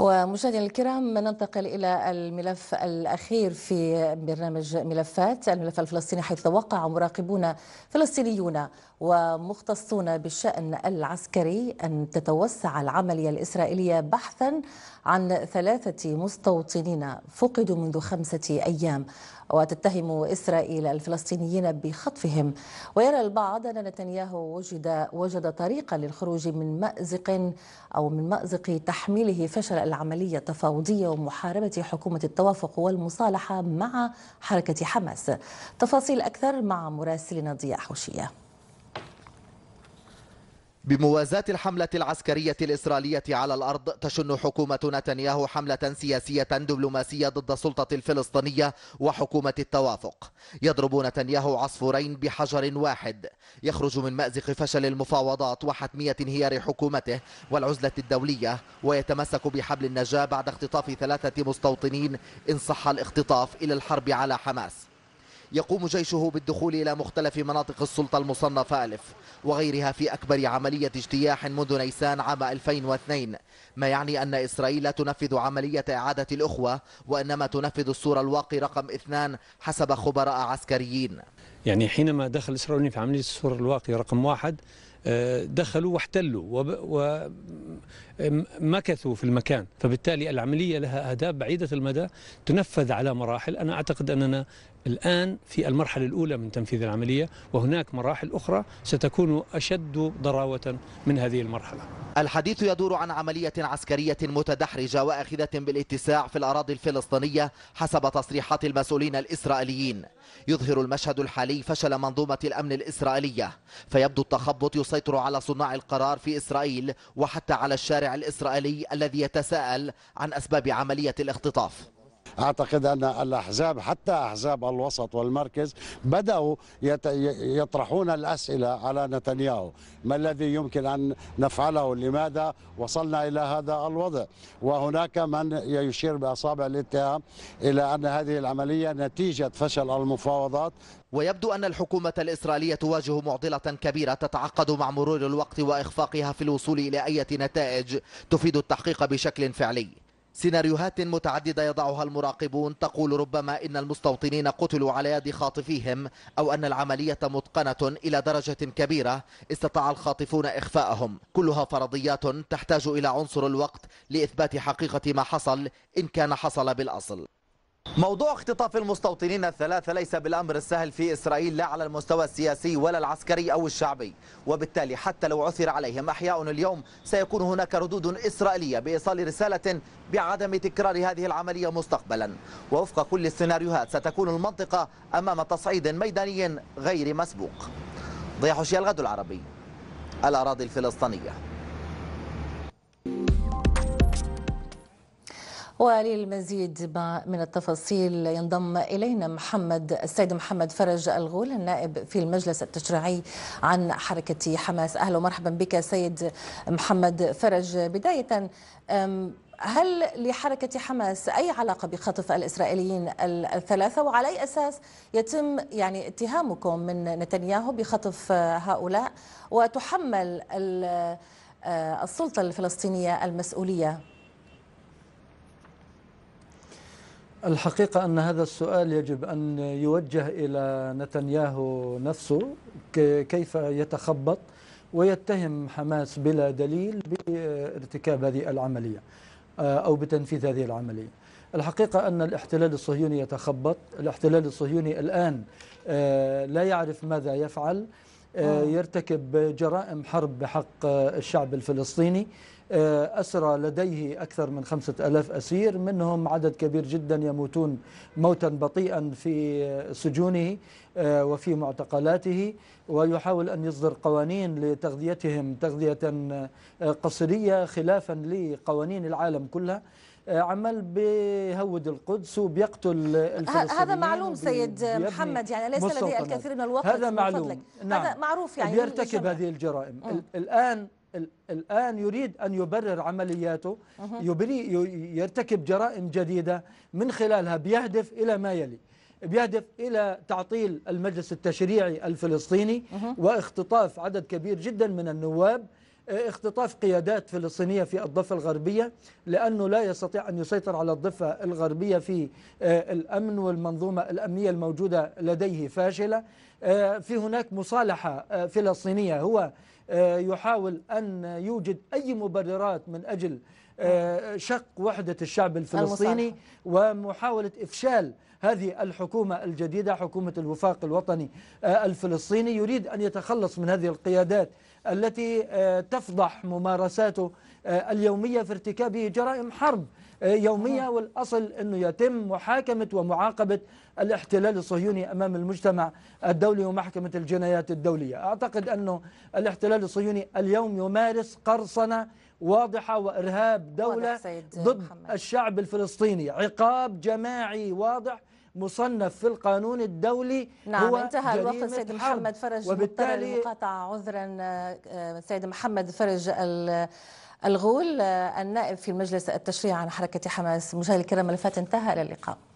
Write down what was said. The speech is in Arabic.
ومشاهدينا الكرام ننتقل الى الملف الاخير في برنامج ملفات الملف الفلسطيني حيث توقع مراقبون فلسطينيون ومختصون بالشان العسكري ان تتوسع العمليه الاسرائيليه بحثا عن ثلاثه مستوطنين فقدوا منذ خمسه ايام وتتهم اسرائيل الفلسطينيين بخطفهم ويرى البعض ان نتنياهو وجد وجد طريقا للخروج من مازق او من مازق تحميله فشل العملية التفاوضية ومحاربة حكومة التوافق والمصالحة مع حركة حماس تفاصيل أكثر مع مراسلنا ضياء حوشية بموازاة الحملة العسكرية الإسرائيلية على الأرض تشن حكومة نتنياهو حملة سياسية دبلوماسية ضد السلطة الفلسطينية وحكومة التوافق يضرب نتنياهو عصفورين بحجر واحد يخرج من مأزق فشل المفاوضات وحتمية انهيار حكومته والعزلة الدولية ويتمسك بحبل النجاة بعد اختطاف ثلاثة مستوطنين إن صح الاختطاف إلى الحرب على حماس يقوم جيشه بالدخول إلى مختلف مناطق السلطة المصنفة ألف وغيرها في أكبر عملية اجتياح منذ نيسان عام 2002 ما يعني أن إسرائيل تنفذ عملية إعادة الأخوة وإنما تنفذ الصورة الواقي رقم اثنان حسب خبراء عسكريين يعني حينما دخل إسرائيل في عملية الصورة الواقي رقم واحد دخلوا واحتلوا ومكثوا في المكان فبالتالي العملية لها أهداف بعيدة المدى تنفذ على مراحل أنا أعتقد أننا الآن في المرحلة الأولى من تنفيذ العملية وهناك مراحل أخرى ستكون أشد ضراوة من هذه المرحلة الحديث يدور عن عملية عسكرية متدحرجة وأخذة بالاتساع في الأراضي الفلسطينية حسب تصريحات المسؤولين الإسرائيليين يظهر المشهد الحالي فشل منظومة الأمن الإسرائيلية فيبدو التخبط يسيطر على صناع القرار في إسرائيل وحتى على الشارع الإسرائيلي الذي يتساءل عن أسباب عملية الاختطاف أعتقد أن الأحزاب حتى أحزاب الوسط والمركز بدأوا يطرحون الأسئلة على نتنياهو ما الذي يمكن أن نفعله لماذا وصلنا إلى هذا الوضع وهناك من يشير بأصابع الاتهام إلى أن هذه العملية نتيجة فشل المفاوضات ويبدو أن الحكومة الإسرائيلية تواجه معضلة كبيرة تتعقد مع مرور الوقت وإخفاقها في الوصول إلى أي نتائج تفيد التحقيق بشكل فعلي سيناريوهات متعددة يضعها المراقبون تقول ربما إن المستوطنين قتلوا على يد خاطفيهم أو أن العملية متقنة إلى درجة كبيرة استطاع الخاطفون إخفاءهم كلها فرضيات تحتاج إلى عنصر الوقت لإثبات حقيقة ما حصل إن كان حصل بالأصل موضوع اختطاف المستوطنين الثلاثة ليس بالأمر السهل في إسرائيل لا على المستوى السياسي ولا العسكري أو الشعبي وبالتالي حتى لو عثر عليهم أحياء اليوم سيكون هناك ردود إسرائيلية بإيصال رسالة بعدم تكرار هذه العملية مستقبلا ووفق كل السيناريوهات ستكون المنطقة أمام تصعيد ميداني غير مسبوق ضيح الغد العربي الأراضي الفلسطينية وللمزيد من التفاصيل ينضم إلينا محمد السيد محمد فرج الغول النائب في المجلس التشريعي عن حركة حماس أهلا ومرحبا بك سيد محمد فرج بداية هل لحركة حماس أي علاقة بخطف الإسرائيليين الثلاثة وعلى أي أساس يتم يعني اتهامكم من نتنياهو بخطف هؤلاء وتحمل السلطة الفلسطينية المسؤولية الحقيقة أن هذا السؤال يجب أن يوجه إلى نتنياهو نفسه كيف يتخبط ويتهم حماس بلا دليل بارتكاب هذه العملية آه، أو بتنفيذ هذه العملية الحقيقة أن الاحتلال الصهيوني يتخبط الاحتلال الصهيوني الآن آه، لا يعرف ماذا يفعل آه، آه. يرتكب جرائم حرب بحق الشعب الفلسطيني آه، أسرى لديه أكثر من خمسة ألاف أسير منهم عدد كبير جدا يموتون موتا بطيئا في سجونه وفي معتقلاته ويحاول أن يصدر قوانين لتغذيتهم تغذية قصرية خلافا لقوانين العالم كلها عمل بيهود القدس وبيقتل الفلسطينيين هذا معلوم سيد محمد يعني ليس لدي الكثير من الوقت هذا معلوم نعم هذا معروف يعني بيرتكب هذه الجرائم مم. الآن الآن يريد أن يبرر عملياته يبري يرتكب جرائم جديدة من خلالها بيهدف إلى ما يلي بيهدف إلى تعطيل المجلس التشريعي الفلسطيني واختطاف عدد كبير جدا من النواب اختطاف قيادات فلسطينية في الضفة الغربية لأنه لا يستطيع أن يسيطر على الضفة الغربية في آه، الأمن والمنظومة الأمنية الموجودة لديه فاشلة آه، في هناك مصالحة آه، فلسطينية هو يحاول أن يوجد أي مبررات من أجل شق وحدة الشعب الفلسطيني ومحاولة إفشال هذه الحكومة الجديدة حكومة الوفاق الوطني آه، الفلسطيني يريد أن يتخلص من هذه القيادات التي آه، تفضح ممارساته آه، اليومية في ارتكابه جرائم حرب يومية نعم. والأصل أنه يتم محاكمة ومعاقبة الاحتلال الصهيوني أمام المجتمع الدولي ومحكمة الجنايات الدولية أعتقد أنه الاحتلال الصهيوني اليوم يمارس قرصنة واضحة وإرهاب دولة ضد محمد. الشعب الفلسطيني عقاب جماعي واضح مصنف في القانون الدولي نعم هو انتهى الوقت آه، سيد محمد فرج وبالتالي المقاطعة عذرا سيد محمد فرج الغول آه، النائب في المجلس التشريعي عن حركة حماس مشاهدي الكرام ملفات انتهى إلى اللقاء